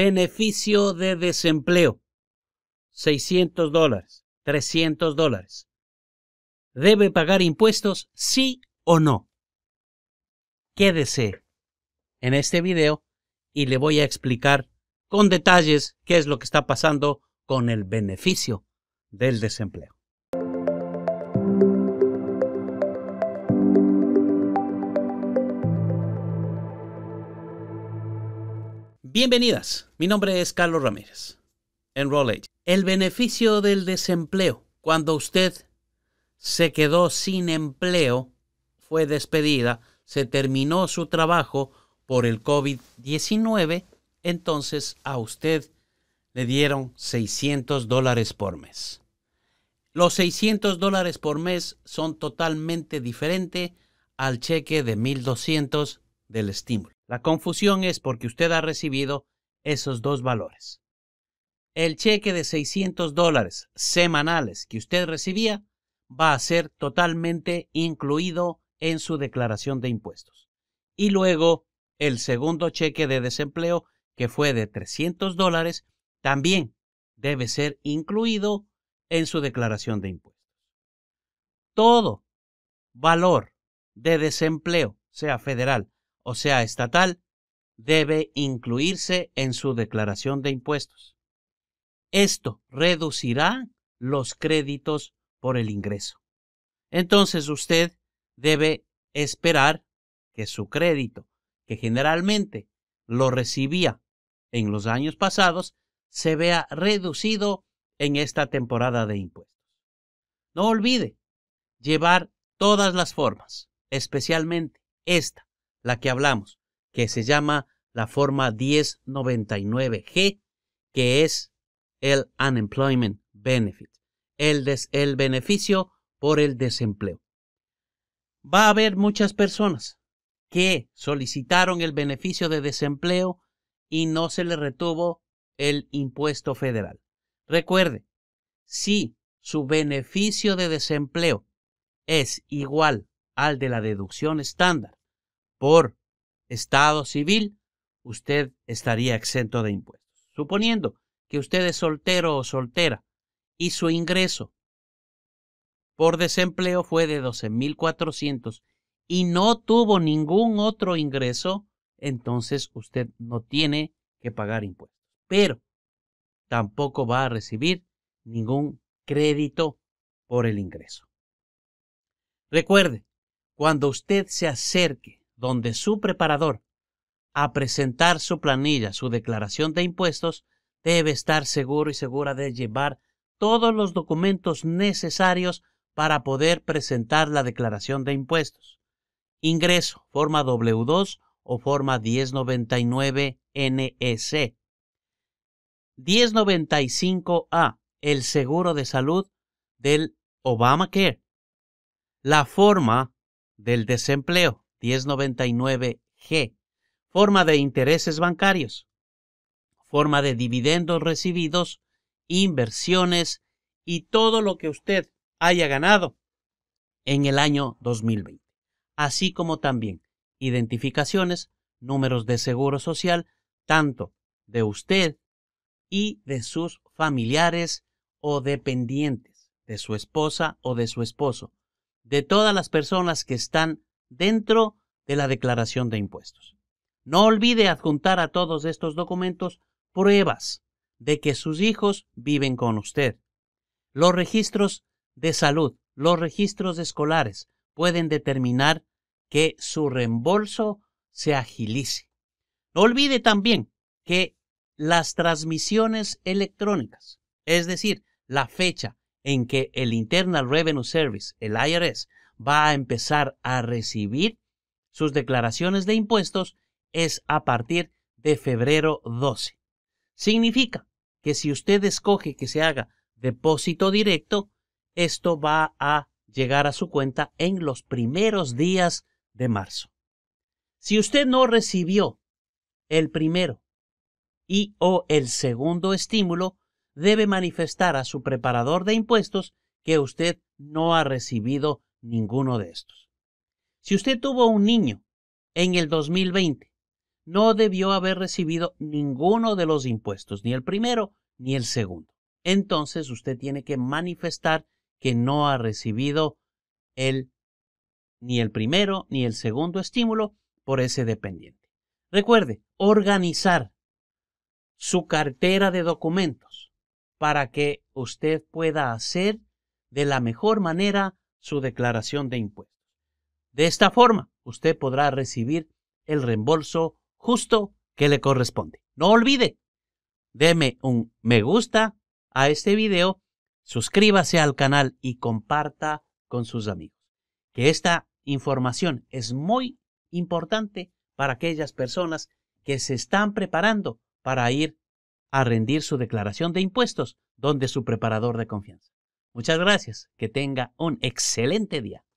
Beneficio de desempleo, 600 dólares, 300 dólares. ¿Debe pagar impuestos, sí o no? Quédese en este video y le voy a explicar con detalles qué es lo que está pasando con el beneficio del desempleo. Bienvenidas, mi nombre es Carlos Ramírez. Enroll Age. El beneficio del desempleo. Cuando usted se quedó sin empleo, fue despedida, se terminó su trabajo por el COVID-19, entonces a usted le dieron 600 dólares por mes. Los 600 dólares por mes son totalmente diferentes al cheque de 1.200 del estímulo. La confusión es porque usted ha recibido esos dos valores. El cheque de 600 dólares semanales que usted recibía va a ser totalmente incluido en su declaración de impuestos. Y luego el segundo cheque de desempleo, que fue de 300 dólares, también debe ser incluido en su declaración de impuestos. Todo valor de desempleo, sea federal o sea estatal, debe incluirse en su declaración de impuestos. Esto reducirá los créditos por el ingreso. Entonces usted debe esperar que su crédito, que generalmente lo recibía en los años pasados, se vea reducido en esta temporada de impuestos. No olvide llevar todas las formas, especialmente esta, la que hablamos, que se llama la forma 1099G, que es el Unemployment Benefit, el, des, el beneficio por el desempleo. Va a haber muchas personas que solicitaron el beneficio de desempleo y no se le retuvo el impuesto federal. Recuerde, si su beneficio de desempleo es igual al de la deducción estándar por estado civil, usted estaría exento de impuestos. Suponiendo que usted es soltero o soltera y su ingreso por desempleo fue de 12.400 y no tuvo ningún otro ingreso, entonces usted no tiene que pagar impuestos. Pero tampoco va a recibir ningún crédito por el ingreso. Recuerde, cuando usted se acerque donde su preparador, a presentar su planilla, su declaración de impuestos, debe estar seguro y segura de llevar todos los documentos necesarios para poder presentar la declaración de impuestos. Ingreso, forma W2 o forma 1099 NEC. 1095A, el seguro de salud del Obamacare. La forma del desempleo, 1099G. Forma de intereses bancarios. Forma de dividendos recibidos, inversiones y todo lo que usted haya ganado en el año 2020. Así como también identificaciones, números de seguro social, tanto de usted y de sus familiares o dependientes, de su esposa o de su esposo, de todas las personas que están dentro de la declaración de impuestos. No olvide adjuntar a todos estos documentos pruebas de que sus hijos viven con usted. Los registros de salud, los registros escolares pueden determinar que su reembolso se agilice. No olvide también que las transmisiones electrónicas, es decir, la fecha en que el Internal Revenue Service, el IRS, va a empezar a recibir sus declaraciones de impuestos es a partir de febrero 12. Significa que si usted escoge que se haga depósito directo, esto va a llegar a su cuenta en los primeros días de marzo. Si usted no recibió el primero y o el segundo estímulo, debe manifestar a su preparador de impuestos que usted no ha recibido ninguno de estos. Si usted tuvo un niño en el 2020, no debió haber recibido ninguno de los impuestos, ni el primero ni el segundo. Entonces usted tiene que manifestar que no ha recibido el, ni el primero ni el segundo estímulo por ese dependiente. Recuerde, organizar su cartera de documentos para que usted pueda hacer de la mejor manera su declaración de impuestos. De esta forma, usted podrá recibir el reembolso justo que le corresponde. No olvide, deme un me gusta a este video, suscríbase al canal y comparta con sus amigos. Que esta información es muy importante para aquellas personas que se están preparando para ir a rendir su declaración de impuestos donde su preparador de confianza. Muchas gracias. Que tenga un excelente día.